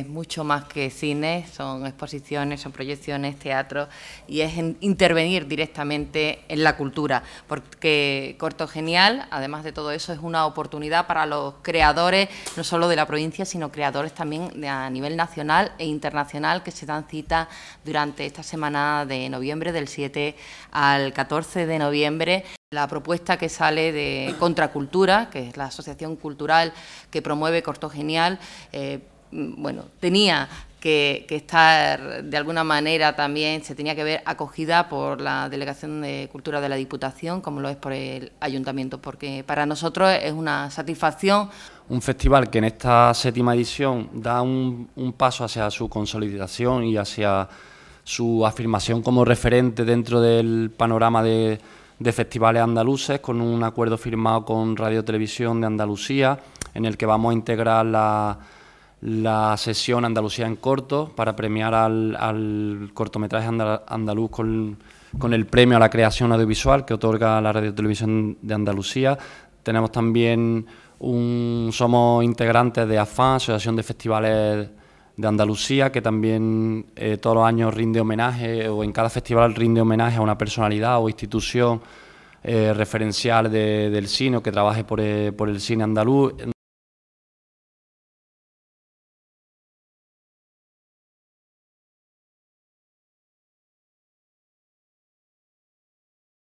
es mucho más que cine, son exposiciones, son proyecciones, teatro y es intervenir directamente en la cultura, porque Corto Genial, además de todo eso, es una oportunidad para los creadores, no solo de la provincia, sino creadores también a nivel nacional e internacional que se dan cita durante esta semana de noviembre, del 7 al 14 de noviembre. La propuesta que sale de Contracultura, que es la asociación cultural que promueve Corto Genial, eh, Mm, bueno, tenía que, estar de alguna manera también, se tenía que ver acogida por la Delegación de Cultura de la Diputación, como lo es por el Ayuntamiento, porque para nosotros es una satisfacción. Un festival que en esta séptima edición da un, paso hacia su consolidación y hacia su afirmación como referente dentro del panorama de, de festivales andaluces, con un acuerdo firmado con Radio Televisión de Andalucía, en el que vamos a integrar la la sesión Andalucía en corto para premiar al, cortometraje andaluz con, con, el premio a la creación audiovisual que otorga la Radio Televisión de Andalucía. Tenemos también un, somos integrantes de AFAN, Asociación de Festivales de Andalucía, que también eh, todos los años rinde homenaje o en cada festival rinde homenaje a una personalidad o institución eh, referencial del cine o que trabaje por eh, el cine andaluz.